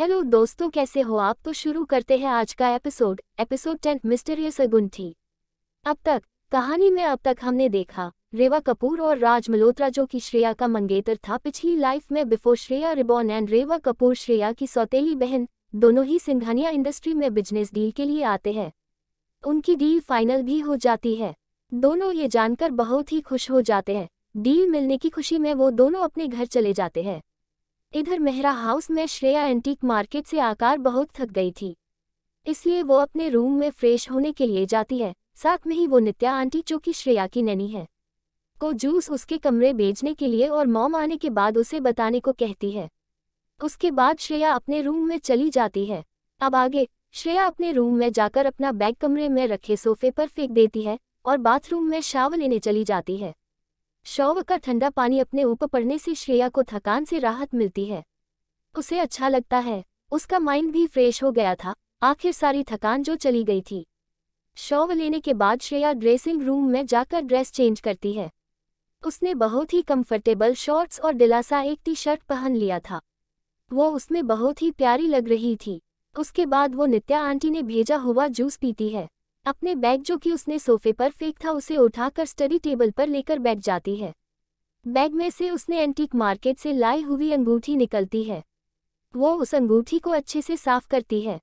hello दोस्तों कैसे हो आप तो शुरू करते हैं आज का एपिसोड एपिसोड टेन मिस्टेरियस अगुंठी अब तक कहानी में अब तक हमने देखा रेवा कपूर और राज मल्होत्रा जो कि श्रेया का मंगेतर था पिछली लाइफ में before Shreya reborn and Reva Kapoor Shreya की सौतेली बहन दोनों ही सिंघानिया इंडस्ट्री में बिजनेस डील के लिए आते हैं उनकी डील फाइनल भी हो जाती है दोनों ये जानकर बहुत ही खुश हो जाते हैं डील मिलने की खुशी में वो दोनों अपने घर चले जाते हैं इधर मेहरा हाउस में श्रेया एंटीक मार्केट से आकार बहुत थक गई थी इसलिए वो अपने रूम में फ्रेश होने के लिए जाती है साथ में ही वो नित्या आंटी जो कि श्रेया की नैनी है को जूस उसके कमरे भेजने के लिए और मॉम आने के बाद उसे बताने को कहती है उसके बाद श्रेया अपने रूम में चली जाती है अब आगे श्रेया अपने रूम में जाकर अपना बैग कमरे में रखे सोफे पर फेंक देती है और बाथरूम में शावर लेने चली जाती है शौव का ठंडा पानी अपने ऊपर पड़ने से श्रेया को थकान से राहत मिलती है उसे अच्छा लगता है उसका माइंड भी फ्रेश हो गया था आखिर सारी थकान जो चली गई थी शौव लेने के बाद श्रेया ड्रेसिंग रूम में जाकर ड्रेस चेंज करती है उसने बहुत ही कंफर्टेबल शॉर्ट्स और दिलासा एक टी शर्ट पहन लिया था वो उसमें बहुत ही प्यारी लग रही थी उसके बाद वो नित्या आंटी ने भेजा हुआ जूस पीती है अपने बैग जो कि उसने सोफे पर फेंक था उसे उठाकर स्टडी टेबल पर लेकर बैठ जाती है बैग में से उसने एंटीक मार्केट से लाई हुई अंगूठी निकलती है वो उस अंगूठी को अच्छे से साफ करती है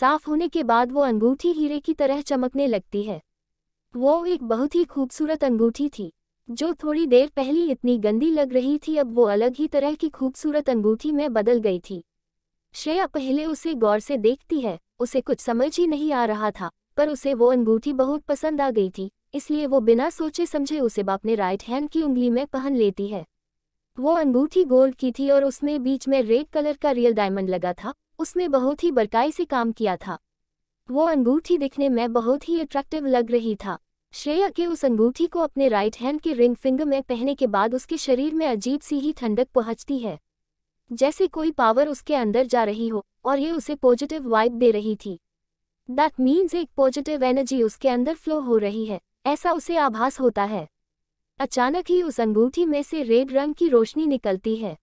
साफ होने के बाद वो अंगूठी हीरे की तरह चमकने लगती है वो एक बहुत ही खूबसूरत अंगूठी थी जो थोड़ी देर पहले इतनी गंदी लग रही थी अब वो अलग ही तरह की खूबसूरत अंगूठी में बदल गई थी श्रेया पहले उसे गौर से देखती है उसे कुछ समझ ही नहीं आ रहा था पर उसे वो अंगूठी बहुत पसंद आ गई थी इसलिए वो बिना सोचे समझे उसे अपने राइट हैंड की उंगली में पहन लेती है वो अंगूठी गोल्ड की थी और उसमें बीच में रेड कलर का रियल डायमंड लगा था उसमें बहुत ही बरकाई से काम किया था वो अंगूठी दिखने में बहुत ही अट्रैक्टिव लग रही था श्रेया के उस अंगूठी को अपने राइट हैंड के रिंग फिंगर में पहने के बाद उसके शरीर में अजीब सी ही ठंडक पहुंचती है जैसे कोई पावर उसके अंदर जा रही हो और ये उसे पॉजिटिव वाइब दे रही थी दैट मीन्स एक पॉजिटिव एनर्जी उसके अंदर फ्लो हो रही है ऐसा उसे आभास होता है अचानक ही उस अंगूठी में से रेड रंग की रोशनी निकलती है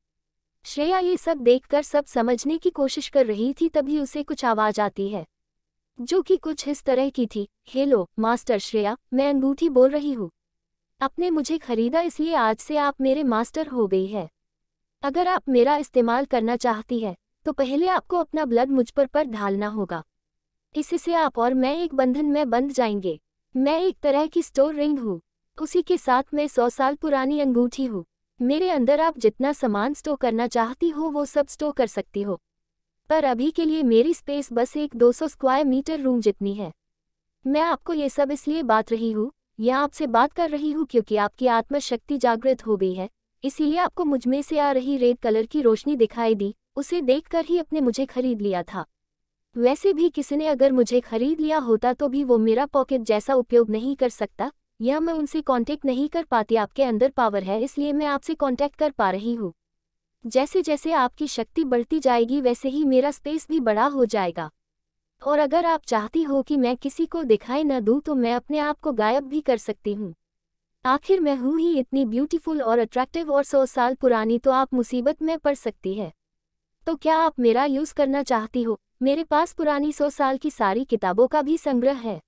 श्रेया ये सब देखकर सब समझने की कोशिश कर रही थी तभी उसे कुछ आवाज़ आती है जो कि कुछ इस तरह की थी हेलो मास्टर श्रेया मैं अंगूठी बोल रही हूँ आपने मुझे खरीदा इसलिए आज से आप मेरे मास्टर हो गई है अगर आप मेरा इस्तेमाल करना चाहती है तो पहले आपको अपना ब्लड मुझ पर पर ढालना होगा इससे आप और मैं एक बंधन में बंध जाएंगे मैं एक तरह की स्टोर रिंग हूँ उसी के साथ मैं सौ साल पुरानी अंगूठी हूँ मेरे अंदर आप जितना सामान स्टोर करना चाहती हो वो सब स्टोर कर सकती हो पर अभी के लिए मेरी स्पेस बस एक 200 स्क्वायर मीटर रूम जितनी है मैं आपको ये सब इसलिए बात रही हूँ या आपसे बात कर रही हूँ क्योंकि आपकी आत्मशक्ति जागृत हो गई है इसीलिए आपको मुझमें से आ रही रेड कलर की रोशनी दिखाई दी उसे देखकर ही अपने मुझे खरीद लिया था वैसे भी किसी ने अगर मुझे खरीद लिया होता तो भी वो मेरा पॉकेट जैसा उपयोग नहीं कर सकता या मैं उनसे कांटेक्ट नहीं कर पाती आपके अंदर पावर है इसलिए मैं आपसे कांटेक्ट कर पा रही हूँ जैसे जैसे आपकी शक्ति बढ़ती जाएगी वैसे ही मेरा स्पेस भी बड़ा हो जाएगा और अगर आप चाहती हो कि मैं किसी को दिखाई न दूँ तो मैं अपने आप को गायब भी कर सकती हूँ आखिर मैं हूँ ही इतनी ब्यूटीफुल और अट्रैक्टिव और सौ साल पुरानी तो आप मुसीबत में पड़ सकती है तो क्या आप मेरा यूज़ करना चाहती हो मेरे पास पुरानी सौ साल की सारी किताबों का भी संग्रह है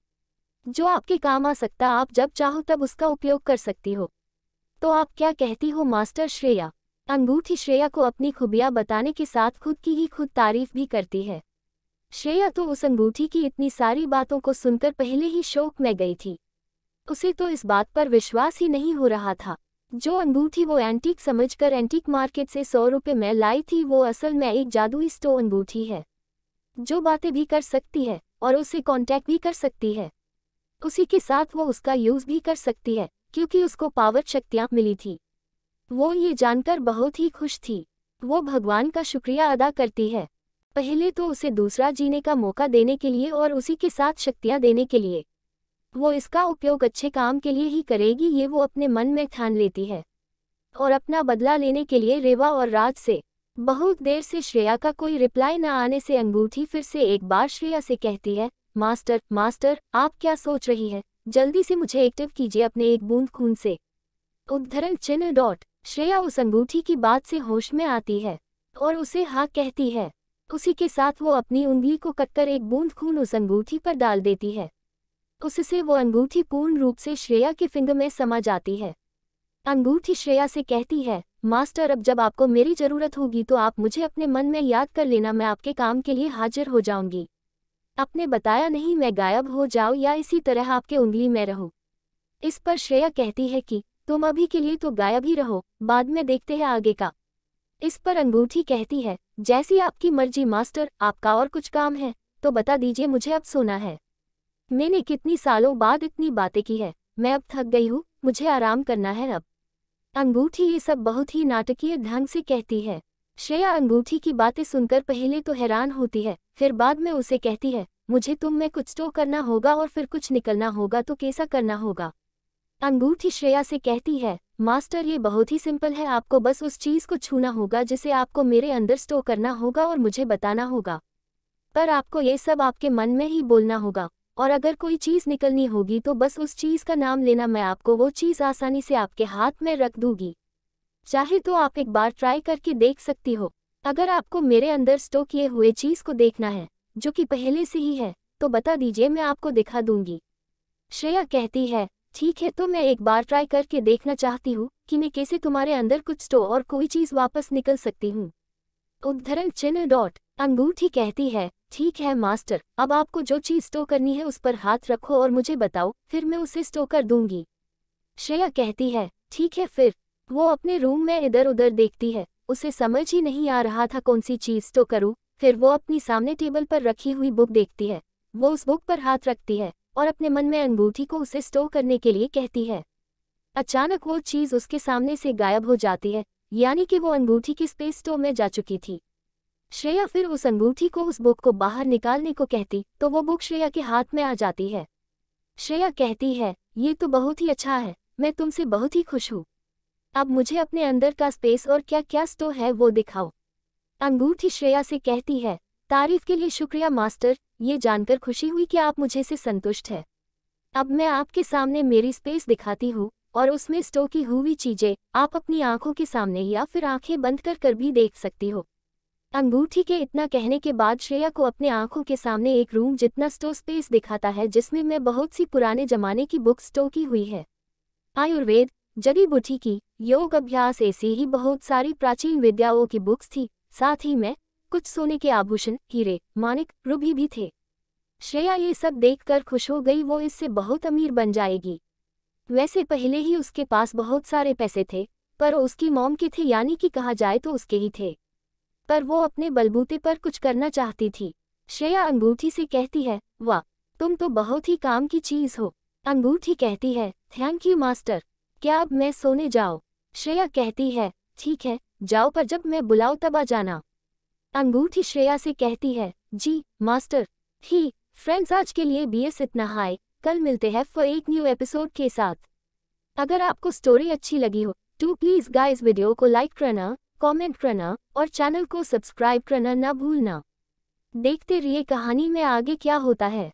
जो आपके काम आ सकता आप जब चाहो तब उसका उपयोग कर सकती हो तो आप क्या कहती हो मास्टर श्रेया अंगूठी श्रेया को अपनी खूबियां बताने के साथ खुद की ही खुद तारीफ भी करती है श्रेया तो उस अंगूठी की इतनी सारी बातों को सुनकर पहले ही शोक में गई थी उसे तो इस बात पर विश्वास ही नहीं हो रहा था जो अंगूठी वो एंटीक समझकर एंटीक मार्केट से सौ रुपये में लाई थी वो असल में एक जादुई स्टो अंगूठी है जो बातें भी कर सकती है और उसे कांटेक्ट भी कर सकती है उसी के साथ वो उसका यूज़ भी कर सकती है क्योंकि उसको पावर शक्तियाँ मिली थी वो ये जानकर बहुत ही खुश थी वो भगवान का शुक्रिया अदा करती है पहले तो उसे दूसरा जीने का मौका देने के लिए और उसी के साथ शक्तियाँ देने के लिए वो इसका उपयोग अच्छे काम के लिए ही करेगी ये वो अपने मन में ठान लेती है और अपना बदला लेने के लिए रेवा और राज से बहुत देर से श्रेया का कोई रिप्लाई न आने से अंगूठी फिर से एक बार श्रेया से कहती है मास्टर मास्टर आप क्या सोच रही है जल्दी से मुझे एक्टिव कीजिए अपने एक बूंद खून से उद्धरण चिन्ह डॉट श्रेया उस अंगूठी की बात से होश में आती है और उसे हाँ कहती है उसी के साथ वो अपनी उंगली को कटकर एक बूंद खून उस अंगूठी पर डाल देती है उससे वो अंगूठी पूर्ण रूप से श्रेया के फिंग में समा जाती है अंगूठी श्रेया से कहती है मास्टर अब जब आपको मेरी जरूरत होगी तो आप मुझे अपने मन में याद कर लेना मैं आपके काम के लिए हाजिर हो जाऊंगी आपने बताया नहीं मैं गायब हो जाऊं या इसी तरह आपके उंगली में रहो इस पर श्रेया कहती है कि तुम अभी के लिए तो गायब ही रहो बाद में देखते हैं आगे का इस पर अंगूठी कहती है जैसी आपकी मर्जी मास्टर आपका और कुछ काम है तो बता दीजिए मुझे अब सोना है मैंने कितनी सालों बाद इतनी बातें की है मैं अब थक गई हूँ मुझे आराम करना है अब अंगूठी ये सब बहुत ही नाटकीय ढंग से कहती है श्रेया अंगूठी की बातें सुनकर पहले तो हैरान होती है फिर बाद में उसे कहती है मुझे तुम में कुछ तो करना होगा और फिर कुछ निकलना होगा तो कैसा करना होगा अंगूठी श्रेया से कहती है मास्टर ये बहुत ही सिंपल है आपको बस उस चीज़ को छूना होगा जिसे आपको मेरे अंदर स्टो करना होगा और मुझे बताना होगा पर आपको ये सब आपके मन में ही बोलना होगा और अगर कोई चीज़ निकलनी होगी तो बस उस चीज़ का नाम लेना मैं आपको वो चीज़ आसानी से आपके हाथ में रख दूंगी चाहे तो आप एक बार ट्राई करके देख सकती हो अगर आपको मेरे अंदर स्टो किए हुए चीज़ को देखना है जो कि पहले से ही है तो बता दीजिए मैं आपको दिखा दूंगी श्रेया कहती है ठीक है तो मैं एक बार ट्राई करके देखना चाहती हूँ कि मैं कैसे तुम्हारे अंदर कुछ स्टो और कोई चीज़ वापस निकल सकती हूँ उद्धरण चिन्ह डॉट अंगूठी कहती है ठीक है मास्टर अब आपको जो चीज स्टो करनी है उस पर हाथ रखो और मुझे बताओ फिर मैं उसे स्टो कर दूंगी श्रेया कहती है ठीक है फिर वो अपने रूम में इधर उधर देखती है उसे समझ ही नहीं आ रहा था कौन सी चीज स्टो करूँ फिर वो अपनी सामने टेबल पर रखी हुई बुक देखती है वो उस बुक पर हाथ रखती है और अपने मन में अंगूठी को उसे स्टो करने के लिए कहती है अचानक वो चीज़ उसके सामने से गायब हो जाती है यानी कि वो अंगूठी की स्पेस स्टो में जा चुकी थी श्रेया फिर उस अंगूठी को उस बुक को बाहर निकालने को कहती तो वो बुक श्रेया के हाथ में आ जाती है श्रेया कहती है ये तो बहुत ही अच्छा है मैं तुमसे बहुत ही खुश हूँ अब मुझे अपने अंदर का स्पेस और क्या क्या स्टो है वो दिखाओ अंगूठी श्रेया से कहती है तारीफ के लिए शुक्रिया मास्टर ये जानकर खुशी हुई कि आप मुझे से संतुष्ट है अब मैं आपके सामने मेरी स्पेस दिखाती हूँ और उसमें स्टो की हुई चीजें आप अपनी आंखों के सामने या फिर आंखें बंद कर कर भी देख सकती हो अंगूठी के इतना कहने के बाद श्रेया को अपने आंखों के सामने एक रूम जितना स्टो स्पेस दिखाता है जिसमें मैं बहुत सी पुराने जमाने की बुक स्टो की हुई है आयुर्वेद जड़ी बूटी की योग अभ्यास ऐसी ही बहुत सारी प्राचीन विद्याओं की बुक्स थी साथ ही मैं कुछ सोने के आभूषण हीरे मानिक रूबी भी थे श्रेया ये सब देखकर खुश हो गई वो इससे बहुत अमीर बन जाएगी वैसे पहले ही उसके पास बहुत सारे पैसे थे पर उसकी मोम के थे यानी कि कहा जाए तो उसके ही थे पर वो अपने बलबूते पर कुछ करना चाहती थी श्रेया अंगूठी से कहती है वाह तुम तो बहुत ही काम की चीज हो अंगूठी कहती है थैंक यू मास्टर क्या अब मैं सोने जाओ श्रेया कहती है ठीक है जाओ पर जब मैं बुलाऊ तब आ जाना अंगूठी श्रेया से कहती है जी मास्टर ही फ्रेंड्स आज के लिए बी एस इतना हाई कल मिलते हैं फॉर एक न्यू एपिसोड के साथ अगर आपको स्टोरी अच्छी लगी हो तो प्लीज़ गाइस वीडियो को लाइक करना कमेंट करना और चैनल को सब्सक्राइब करना न भूलना देखते रहिए कहानी में आगे क्या होता है